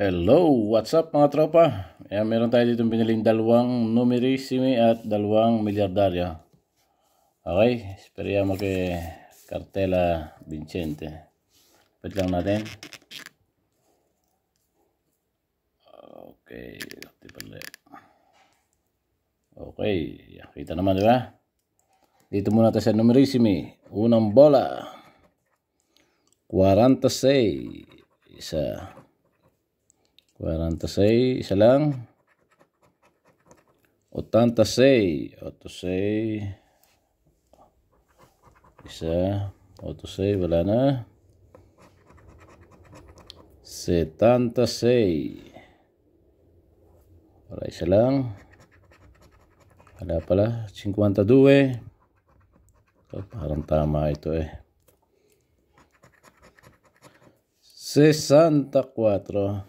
Hello! What's up mga tropa? Ayan, meron tayo dito piniling dalawang numerisimi at dalawang milyardarya. Okay, esperya mo kay Cartela Vincente. Pwede lang natin. Okay, okay, kita naman diba? Dito muna tayo sa numerisimi. Unang bola. 46. Isa. 46, isa lang. 86, 86. Isa, autosay, wala na. 76. Para isa lang. Wala pala, 52. So, parang tama ito eh. 64.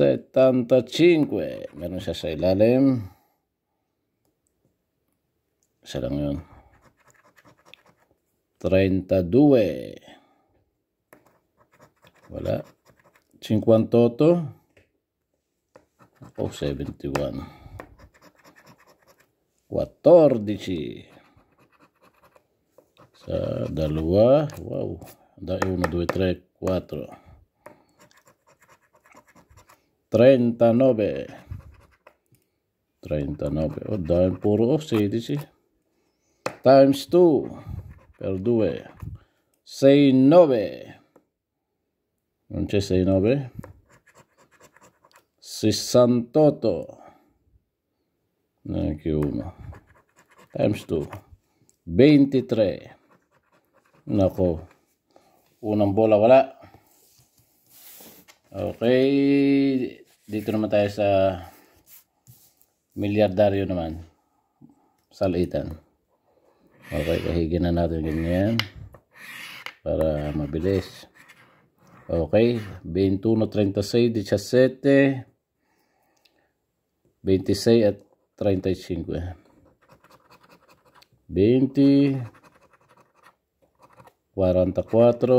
75. Meron siya sa ilalim. Isa lang yun. 32. Wala. 58. O 71. 14. Sa dalawa. Wow. Da 1, 2, 3, 4. 39 39 oh dai puro oh, 16 times 2 per 2 6 9 non c'è 6 9 68 neanche 1 times 2 23 nako unang bola wala Okay, dito naman tayo sa milyardaryo naman. Salitan. Okay, kahigin na natin ganyan para mabilis. Okay, 36, 17, 26 at 35. 20, 44, 24,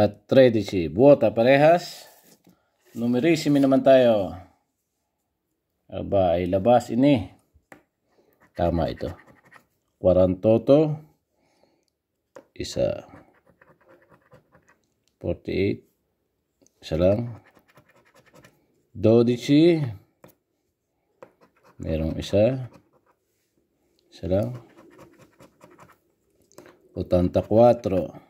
at 13 buota parehas numerisimi naman tayo aba ilabas ini tama ito 40 toto isa 48 isa lang 12 merong isa isa lang 84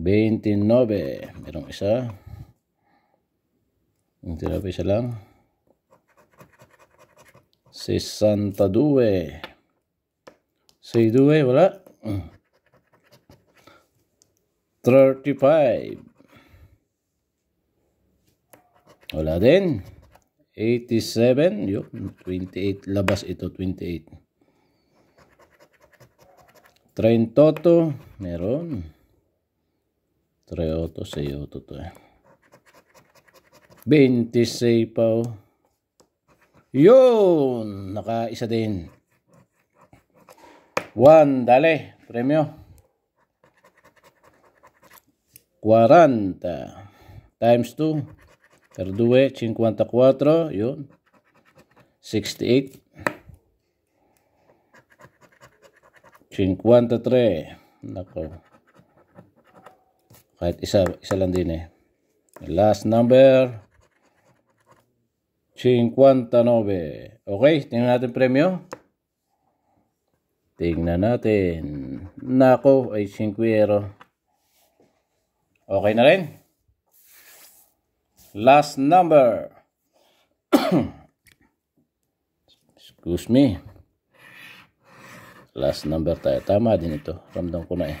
29. Merong isa. Yung tira pa lang. 62. 62, wala. 35. Mm. Wala din. 87. Yun, 28. Labas ito, 28. 38. Meron. Treoto sa iyo to to. 20 eh. sapaw. Yun! Naka-isa din. Juan, dale. Premio. 40 times 2 per 54 yun 68 53 nako kahit isa isa lang din eh last number 59 okay tingnan natin premyo tingnan natin nako ay 5 okay na rin last number excuse me last number tayo tama din ito ramdam ko na eh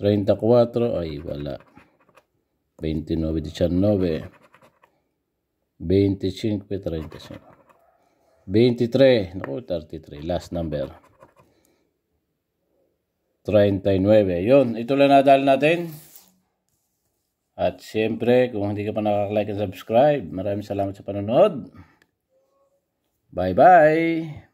34 ay wala. 29, 19. 25, 35. 23, naku, 33, last number. 39, yun, ito lang nadal natin. At siyempre, kung hindi ka pa nakaka-like and subscribe, maraming salamat sa panonood. Bye-bye!